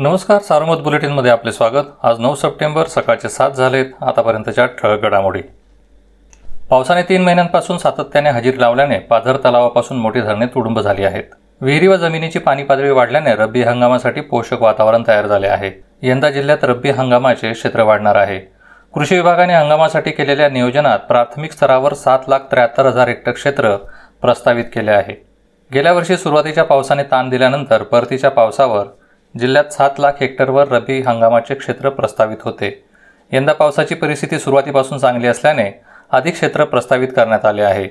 नमस्कार सारोमत बुलेटिनमध्ये आपले स्वागत आज नऊ सप्टेंबर सकाळचे सात झालेत आतापर्यंतच्या ठळक घडामोडी पावसाने तीन महिन्यांपासून सातत्याने हजेरी लावल्याने पाझर तलावापासून मोठी धरणे तुडुंब झाली आहेत विहिरी व जमिनीची पाणी पातळी वाढल्याने रब्बी हंगामासाठी पोषक वातावरण तयार झाले आहे यंदा जिल्ह्यात रब्बी हंगामाचे क्षेत्र वाढणार आहे कृषी विभागाने हंगामासाठी केलेल्या नियोजनात प्राथमिक स्तरावर सात लाख त्र्याहत्तर हजार हेक्टर क्षेत्र प्रस्तावित केले आहे गेल्या वर्षी सुरुवातीच्या पावसाने ताण दिल्यानंतर परतीच्या पावसावर जिल्ह्यात सात लाख हेक्टरवर रब्बी हंगामाचे क्षेत्र प्रस्तावित होते यंदा पावसाची परिस्थिती सुरुवातीपासून चांगली असल्याने अधिक क्षेत्र प्रस्तावित करण्यात आले आहे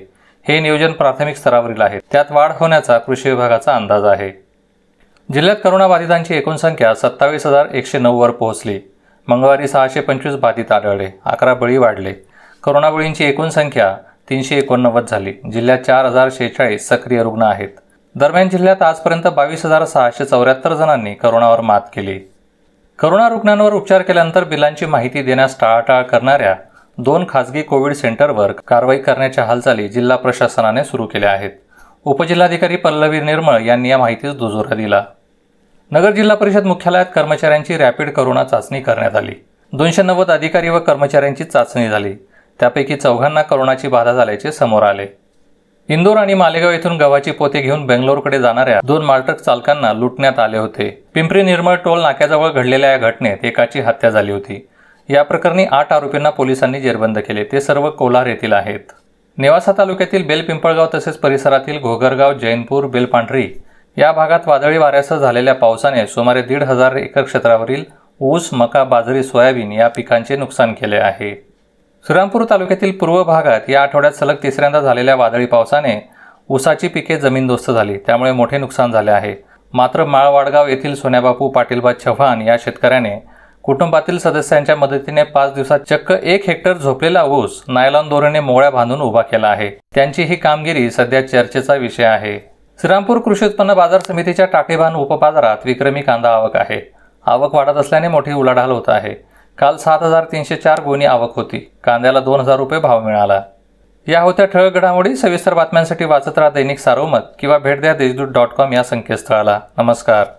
हे नियोजन प्राथमिक स्तरावरील आहे त्यात वाढ होण्याचा कृषी विभागाचा अंदाज आहे जिल्ह्यात करोनाबाधितांची एकूण संख्या सत्तावीस हजार एकशे नऊवर पोहोचली मंगळवारी सहाशे पंचवीस बाधित आढळले अकरा बळी वाढले करोनाबळींची एकूण संख्या तीनशे एकोणनव्वद झाली जिल्ह्यात चार हजार शेहेचाळीस सक्रिय रुग्ण आहेत दरम्यान जिल्ह्यात आजपर्यंत बावीस हजार सहाशे चौऱ्याहत्तर जणांनी करोनावर मात केली करोना रुग्णांवर उपचार केल्यानंतर बिलांची माहिती देण्यास टाळाटाळ करणाऱ्या दोन खासगी कोविड सेंटरवर कारवाई करण्याच्या हालचाली जिल्हा प्रशासनाने सुरू केल्या आहेत उपजिल्हाधिकारी पल्लवी निर्मळ यांनी या माहितीस दुजोरा दिला नगर जिल्हा परिषद मुख्यालयात कर्मचाऱ्यांची रॅपिड करोना चाचणी करण्यात आली दोनशे नव्वद अधिकारी व कर्मचाऱ्यांची चाचणी झाली त्यापैकी चौघांना करोनाची बाधा झाल्याचे समोर आले इंदूर आणि मालेगाव येथून गव्हाची पोते घेऊन बेंगलोरकडे जाणाऱ्या दोन मालट्रक चालकांना लुटण्यात आले होते पिंपरी निर्मळ टोल नाक्याजवळ घडलेल्या या घटनेत एकाची हत्या झाली होती या प्रकरणी आठ आरोपींना पोलिसांनी जेरबंद केले ते सर्व कोलार येथील आहेत नेवासा तालुक्यातील बेलपिंपळगाव तसेच परिसरातील घोगरगाव जैनपूर बेलपांढरी या भागात वादळी वाऱ्यासह झालेल्या पावसाने सुमारे दीड हजार एकर क्षेत्रावरील ऊस मका बाजरी सोयाबीन या पिकांचे नुकसान केले आहे श्रीरामपूर तालुक्यातील पूर्व भागात या आठवड्यात सलग तिसऱ्यांदा झालेल्या वादळी पावसाने ऊसाची पिके जमीनदोस्त झाली त्यामुळे मोठे नुकसान झाले आहे मात्र माळवाडगाव येथील सोन्याबापू पाटीलबा चव्हाण या शेतकऱ्याने कुटुंबातील सदस्यांच्या मदतीने पाच दिवसात चक्क एक हेक्टर झोपलेला ऊस नायलॉन दोरीने मोळ्या बांधून उभा केला आहे त्यांची ही कामगिरी सध्या चर्चेचा विषय आहे श्रीरामपूर कृषी उत्पन्न बाजार समितीच्या टाकेभान उपबाजारात विक्रमी कांदा आवक आहे आवक वाढत असल्याने मोठी उलाढाल होत आहे काल सात हजार तीनशे चार गुणी आवक होती कांद्याला दोन हजार रुपये भाव मिळाला या होत्या ठळक घडामोडी सविस्तर बातम्यांसाठी वाचत राहा दैनिक सारोमत किंवा भेट द्या देशदूत डॉट कॉम या संकेतस्थळाला नमस्कार